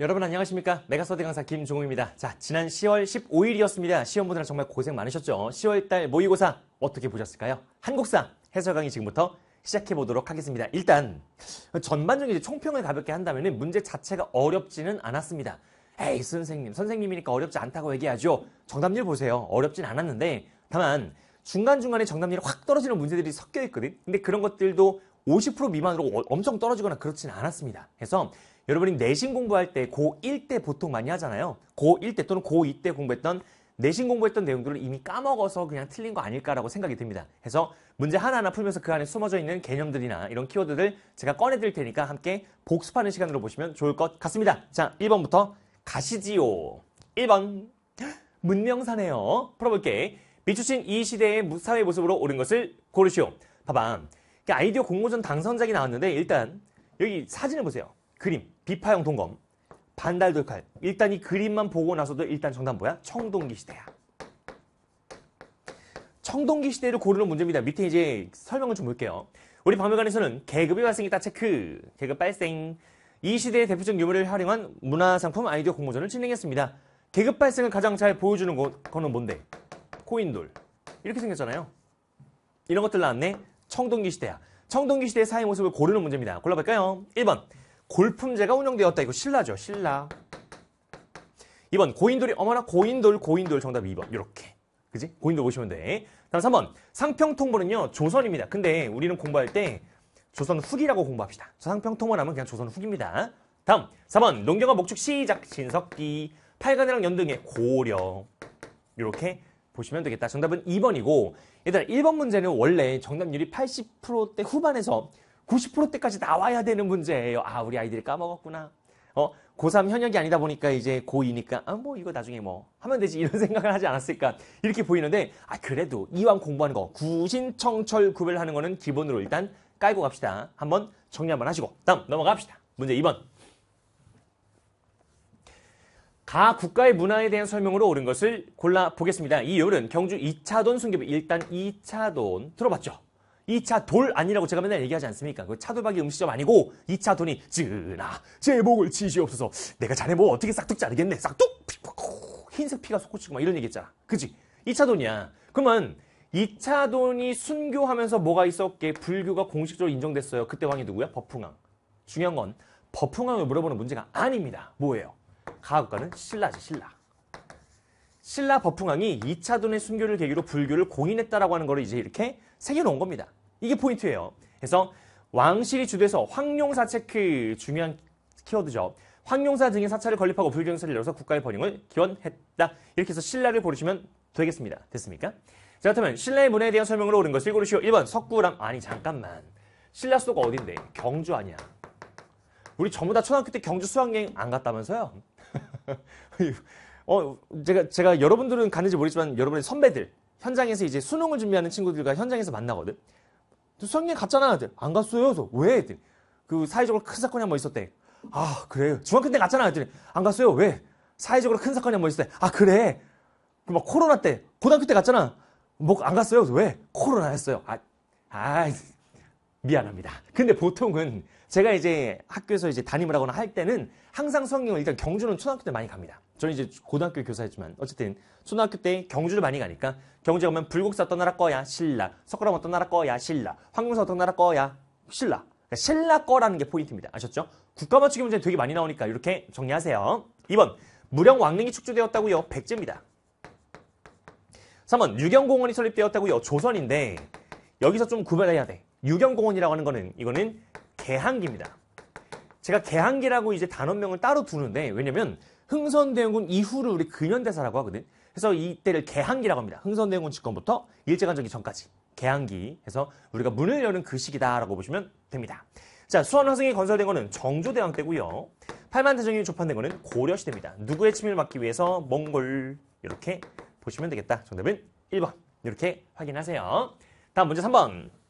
여러분 안녕하십니까 메가서드 강사 김종욱입니다자 지난 10월 15일이었습니다 시험 보느 정말 고생 많으셨죠 10월달 모의고사 어떻게 보셨을까요 한국사 해설 강의 지금부터 시작해 보도록 하겠습니다 일단 전반적인 이제 총평을 가볍게 한다면 문제 자체가 어렵지는 않았습니다 에이 선생님 선생님이니까 어렵지 않다고 얘기하죠 정답률 보세요 어렵진 않았는데 다만 중간중간에 정답률이 확 떨어지는 문제들이 섞여 있거든 근데 그런 것들도 50% 미만으로 엄청 떨어지거나 그렇진 않았습니다 그래서 여러분이 내신 공부할 때 고1 때 보통 많이 하잖아요. 고1 때 또는 고2 때 공부했던 내신 공부했던 내용들을 이미 까먹어서 그냥 틀린 거 아닐까라고 생각이 듭니다. 그래서 문제 하나하나 풀면서 그 안에 숨어져 있는 개념들이나 이런 키워드들 제가 꺼내드릴 테니까 함께 복습하는 시간으로 보시면 좋을 것 같습니다. 자, 1번부터 가시지요. 1번 문명사네요. 풀어볼게. 비추친이 시대의 사회 모습으로 옳은 것을 고르시오. 봐봐. 아이디어 공모전 당선작이 나왔는데 일단 여기 사진을 보세요. 그림, 비파형 동검, 반달돌칼. 일단 이 그림만 보고 나서도 일단 정답 뭐야? 청동기 시대야. 청동기 시대를 고르는 문제입니다. 밑에 이제 설명을 좀 볼게요. 우리 박물관에서는 계급이 발생했다 체크, 계급 발생. 이 시대의 대표적 유물을 활용한 문화상품 아이디어 공모전을 진행했습니다. 계급 발생을 가장 잘 보여주는 거, 거는 뭔데? 코인돌. 이렇게 생겼잖아요. 이런 것들 나왔네. 청동기 시대야. 청동기 시대의 사회 모습을 고르는 문제입니다. 골라볼까요? 1번. 골품제가 운영되었다. 이거 신라죠. 신라. 2번 고인돌이 어머나 고인돌 고인돌 정답 2번. 이렇게. 그지? 고인돌 보시면 돼. 다음 3번. 상평통보는요. 조선입니다. 근데 우리는 공부할 때 조선 후기라고 공부합시다. 상평통보 하면 그냥 조선 후기입니다. 다음 4번. 농경화 목축 시작. 진석기. 팔간이랑 연등의 고려. 이렇게 보시면 되겠다. 정답은 2번이고 얘들아 1번 문제는 원래 정답률이 80%대 후반에서 90%대까지 나와야 되는 문제예요. 아, 우리 아이들이 까먹었구나. 어, 고3 현역이 아니다 보니까 이제 고2니까, 아, 뭐, 이거 나중에 뭐, 하면 되지. 이런 생각을 하지 않았을까. 이렇게 보이는데, 아, 그래도 이왕 공부하는 거, 구신청철 구별하는 거는 기본으로 일단 깔고 갑시다. 한번 정리 한번 하시고, 다음 넘어갑시다. 문제 2번. 가 국가의 문화에 대한 설명으로 옳은 것을 골라보겠습니다. 이 요일은 경주 2차돈 순계비 일단 2차돈 들어봤죠? 2차 돌 아니라고 제가 맨날 얘기하지 않습니까? 그 차도박이 음식점 아니고 2차 돈이 쯔나 제목을 지시옵소서 내가 자네 뭐 어떻게 싹둑 지않겠네 싹둑 흰색 피가 솟구치고 막 이런 얘기 했잖아 그치? 2차 돈이야 그러면 2차 돈이 순교하면서 뭐가 있었게 불교가 공식적으로 인정됐어요 그때 왕이 누구야? 법흥왕 중요한 건 법흥왕을 물어보는 문제가 아닙니다 뭐예요? 가학과는 신라지 신라 신라 법흥왕이 2차 돈의 순교를 계기로 불교를 공인했다라고 하는 거를 이제 이렇게 새겨놓은 겁니다. 이게 포인트예요. 그래서 왕실이 주도해서 황룡사 체크 중요한 키워드죠. 황룡사 등의 사찰을 건립하고 불경사를 열어서 국가의 번영을 기원했다. 이렇게 해서 신라를 르시면 되겠습니다. 됐습니까? 자, 그렇다면 신라의 문화에 대한 설명으로 옳은 것을 고르시오. 1번 석굴암. 아니 잠깐만. 신라 수도가 어딘데? 경주 아니야. 우리 전부 다 초등학교 때 경주 수학여행 안 갔다면서요? 어, 제가, 제가 여러분들은 가는지 모르지만 여러분의 선배들, 현장에서 이제 수능을 준비하는 친구들과 현장에서 만나거든. 수학여행 갔잖아. 안 갔어요. 그래서 왜? 애들. 그 사회적으로 큰 사건이 한 번 있었대. 아, 그래요. 중학교 때 갔잖아. 애들. 안 갔어요. 왜? 사회적으로 큰 사건이 한 번 있었대. 아, 그래. 그 막 코로나 때, 고등학교 때 갔잖아. 뭐 안 갔어요. 그래서 왜? 코로나였어요. 아, 아, 미안합니다. 근데 보통은 제가 이제 학교에서 이제 담임을 하거나 할 때는 항상 성경을 일단 경주는 초등학교 때 많이 갑니다. 저는 이제 고등학교 교사였지만 어쨌든 초등학교 때 경주를 많이 가니까 경주에 가면 불국사 어떤 나라 거야 신라 석굴암 어떤 나라 거야 신라 황금사 어떤 나라 거야 신라 그러니까 신라 거라는 게 포인트입니다 아셨죠? 국가 맞추기 문제 되게 많이 나오니까 이렇게 정리하세요 2번 무령 왕릉이 축조되었다고요 백제입니다 3번 유경공원이 설립되었다고요 조선인데 여기서 좀 구별해야 돼 유경공원이라고 하는 거는 이거는 개항기입니다 제가 개항기라고 이제 단원명을 따로 두는데 왜냐면 흥선대원군 이후를 우리 근현대사라고 하거든. 그래서 이때를 개항기라고 합니다. 흥선대원군 집권부터 일제간접기 전까지 개항기 해서 우리가 문을 여는 그 시기다라고 보시면 됩니다. 자, 수원화성이 건설된 거는 정조대왕 때고요. 팔만대정이 조판된 거는 고려시대입니다. 누구의 침입을 막기 위해서 몽골 이렇게 보시면 되겠다. 정답은 1번. 이렇게 확인하세요. 다음 문제 3번.